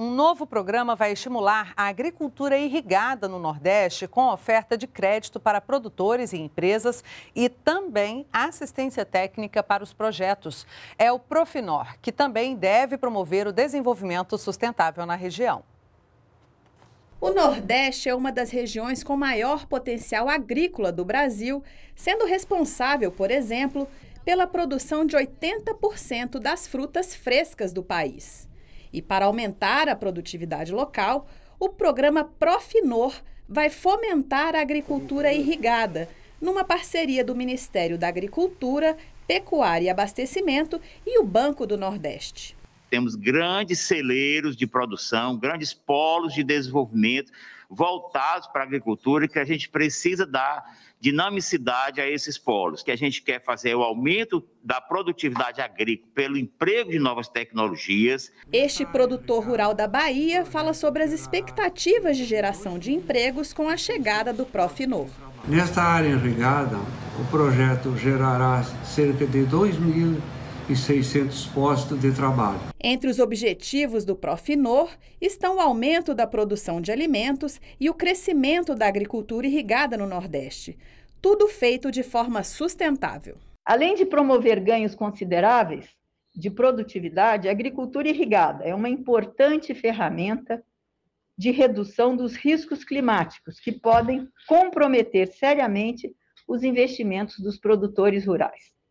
Um novo programa vai estimular a agricultura irrigada no Nordeste com oferta de crédito para produtores e empresas e também assistência técnica para os projetos. É o Profinor, que também deve promover o desenvolvimento sustentável na região. O Nordeste é uma das regiões com maior potencial agrícola do Brasil, sendo responsável, por exemplo, pela produção de 80% das frutas frescas do país. E para aumentar a produtividade local, o programa Profinor vai fomentar a agricultura irrigada, numa parceria do Ministério da Agricultura, Pecuária e Abastecimento e o Banco do Nordeste temos grandes celeiros de produção, grandes polos de desenvolvimento voltados para a agricultura que a gente precisa dar dinamicidade a esses polos, que a gente quer fazer é o aumento da produtividade agrícola pelo emprego de novas tecnologias. Este produtor rural da Bahia fala sobre as expectativas de geração de empregos com a chegada do Profinor. Nesta área irrigada, o projeto gerará cerca de 2 mil e 600 postos de trabalho. Entre os objetivos do Profinor estão o aumento da produção de alimentos e o crescimento da agricultura irrigada no Nordeste. Tudo feito de forma sustentável. Além de promover ganhos consideráveis de produtividade, a agricultura irrigada é uma importante ferramenta de redução dos riscos climáticos que podem comprometer seriamente os investimentos dos produtores rurais.